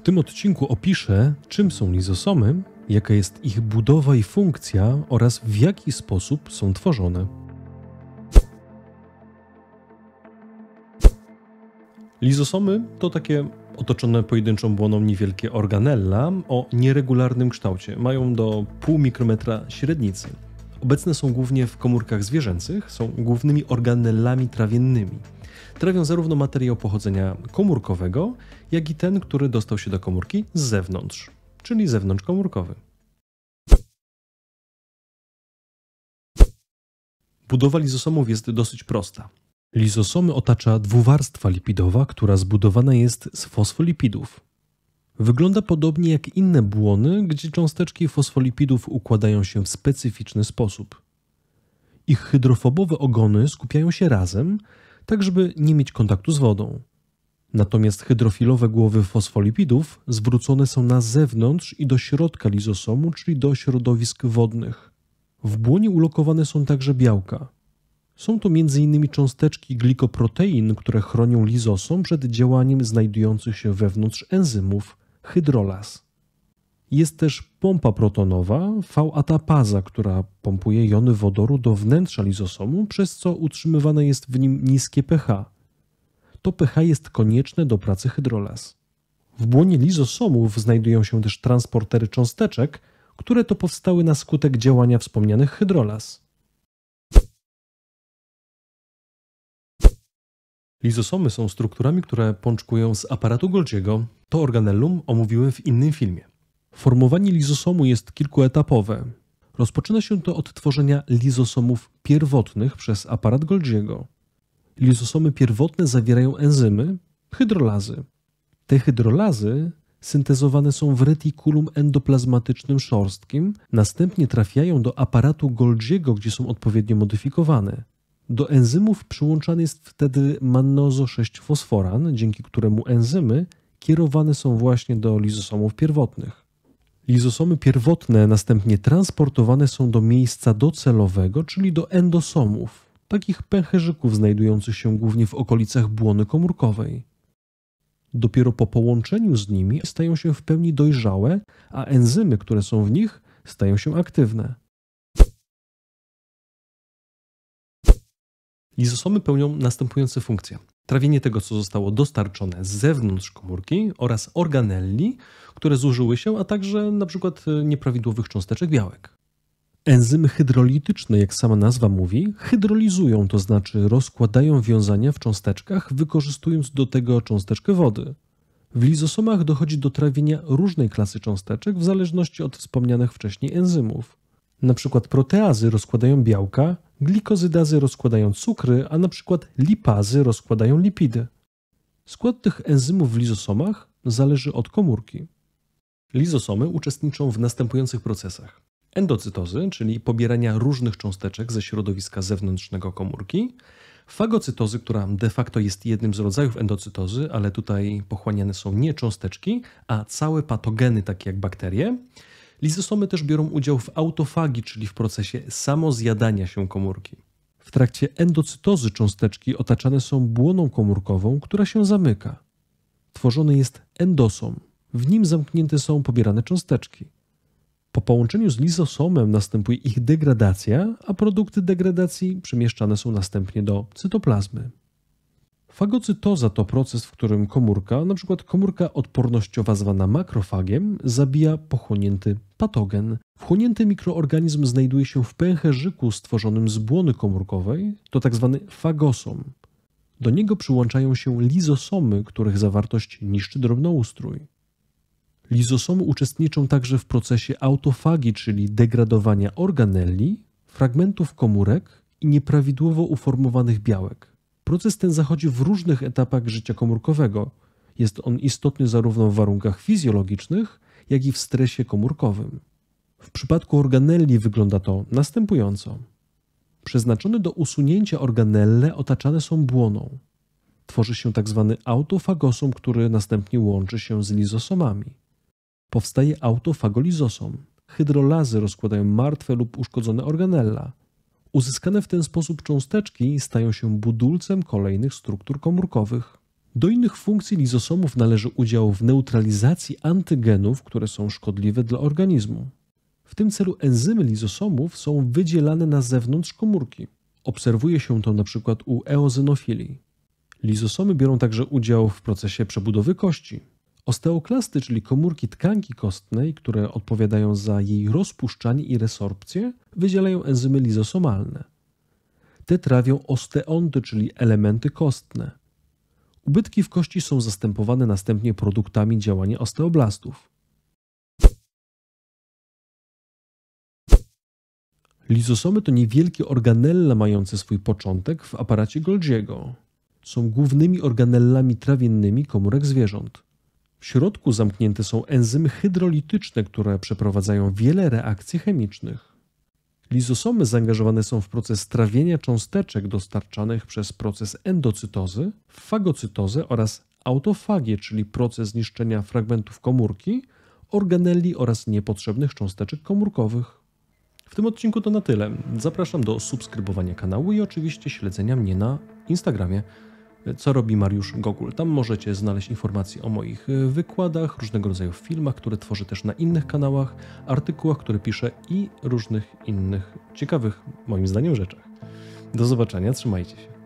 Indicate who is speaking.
Speaker 1: W tym odcinku opiszę, czym są lizosomy, jaka jest ich budowa i funkcja oraz w jaki sposób są tworzone. Lizosomy to takie otoczone pojedynczą błoną niewielkie organella o nieregularnym kształcie. Mają do pół mikrometra średnicy. Obecne są głównie w komórkach zwierzęcych, są głównymi organelami trawiennymi. Trawią zarówno materiał pochodzenia komórkowego, jak i ten, który dostał się do komórki z zewnątrz, czyli zewnątrzkomórkowy. Budowa lizosomów jest dosyć prosta. Lizosomy otacza dwuwarstwa lipidowa, która zbudowana jest z fosfolipidów. Wygląda podobnie jak inne błony, gdzie cząsteczki fosfolipidów układają się w specyficzny sposób. Ich hydrofobowe ogony skupiają się razem, tak żeby nie mieć kontaktu z wodą. Natomiast hydrofilowe głowy fosfolipidów zwrócone są na zewnątrz i do środka lizosomu, czyli do środowisk wodnych. W błonie ulokowane są także białka. Są to m.in. cząsteczki glikoprotein, które chronią lizosom przed działaniem znajdujących się wewnątrz enzymów, hydrolaz. Jest też pompa protonowa V-atapaza, która pompuje jony wodoru do wnętrza lizosomu, przez co utrzymywane jest w nim niskie pH. To pH jest konieczne do pracy hydrolaz. W błonie lizosomów znajdują się też transportery cząsteczek, które to powstały na skutek działania wspomnianych hydrolaz. Lizosomy są strukturami, które pączkują z aparatu Golgiego. To organellum omówiłem w innym filmie. Formowanie lizosomu jest kilkuetapowe. Rozpoczyna się to od tworzenia lizosomów pierwotnych przez aparat Golgiego. Lizosomy pierwotne zawierają enzymy, hydrolazy. Te hydrolazy syntezowane są w retikulum endoplazmatycznym szorstkim, następnie trafiają do aparatu Golgiego, gdzie są odpowiednio modyfikowane. Do enzymów przyłączany jest wtedy mannozo 6-fosforan, dzięki któremu enzymy kierowane są właśnie do lizosomów pierwotnych. Lizosomy pierwotne następnie transportowane są do miejsca docelowego, czyli do endosomów, takich pęcherzyków znajdujących się głównie w okolicach błony komórkowej. Dopiero po połączeniu z nimi stają się w pełni dojrzałe, a enzymy, które są w nich, stają się aktywne. Lizosomy pełnią następujące funkcje. Trawienie tego, co zostało dostarczone z zewnątrz komórki oraz organelli, które zużyły się, a także np. E, nieprawidłowych cząsteczek białek. Enzymy hydrolityczne, jak sama nazwa mówi, hydrolizują, to znaczy rozkładają wiązania w cząsteczkach, wykorzystując do tego cząsteczkę wody. W lizosomach dochodzi do trawienia różnej klasy cząsteczek w zależności od wspomnianych wcześniej enzymów. Na przykład proteazy rozkładają białka, Glikozydazy rozkładają cukry, a np. lipazy rozkładają lipidy. Skład tych enzymów w lizosomach zależy od komórki. Lizosomy uczestniczą w następujących procesach: endocytozy, czyli pobierania różnych cząsteczek ze środowiska zewnętrznego komórki, fagocytozy, która de facto jest jednym z rodzajów endocytozy, ale tutaj pochłaniane są nie cząsteczki, a całe patogeny, takie jak bakterie Lizosomy też biorą udział w autofagii, czyli w procesie samozjadania się komórki. W trakcie endocytozy cząsteczki otaczane są błoną komórkową, która się zamyka. Tworzony jest endosom. W nim zamknięte są pobierane cząsteczki. Po połączeniu z lizosomem następuje ich degradacja, a produkty degradacji przemieszczane są następnie do cytoplazmy. Fagocytoza to proces, w którym komórka, np. komórka odpornościowa zwana makrofagiem, zabija pochłonięty patogen. Wchłonięty mikroorganizm znajduje się w pęcherzyku stworzonym z błony komórkowej, to tzw. Tak fagosom. Do niego przyłączają się lizosomy, których zawartość niszczy drobnoustrój. Lizosomy uczestniczą także w procesie autofagi, czyli degradowania organeli, fragmentów komórek i nieprawidłowo uformowanych białek. Proces ten zachodzi w różnych etapach życia komórkowego. Jest on istotny zarówno w warunkach fizjologicznych, jak i w stresie komórkowym. W przypadku organelli wygląda to następująco. Przeznaczone do usunięcia organelle otaczane są błoną. Tworzy się tzw. Tak autofagosom, który następnie łączy się z lizosomami. Powstaje autofagolizosom. Hydrolazy rozkładają martwe lub uszkodzone organella. Uzyskane w ten sposób cząsteczki stają się budulcem kolejnych struktur komórkowych. Do innych funkcji lizosomów należy udział w neutralizacji antygenów, które są szkodliwe dla organizmu. W tym celu enzymy lizosomów są wydzielane na zewnątrz komórki. Obserwuje się to np. u eozynofilii. Lizosomy biorą także udział w procesie przebudowy kości. Osteoklasty, czyli komórki tkanki kostnej, które odpowiadają za jej rozpuszczanie i resorpcję, wydzielają enzymy lizosomalne. Te trawią osteonty, czyli elementy kostne. Ubytki w kości są zastępowane następnie produktami działania osteoblastów. Lizosomy to niewielkie organella mające swój początek w aparacie Golgiego. Są głównymi organellami trawiennymi komórek zwierząt. W środku zamknięte są enzymy hydrolityczne, które przeprowadzają wiele reakcji chemicznych. Lizosomy zaangażowane są w proces trawienia cząsteczek dostarczanych przez proces endocytozy, fagocytozę oraz autofagię, czyli proces niszczenia fragmentów komórki, organelli oraz niepotrzebnych cząsteczek komórkowych. W tym odcinku to na tyle. Zapraszam do subskrybowania kanału i oczywiście śledzenia mnie na Instagramie co robi Mariusz Gogul. Tam możecie znaleźć informacje o moich e, wykładach, różnego rodzaju filmach, które tworzę też na innych kanałach, artykułach, które piszę i różnych innych ciekawych, moim zdaniem, rzeczach. Do zobaczenia, trzymajcie się.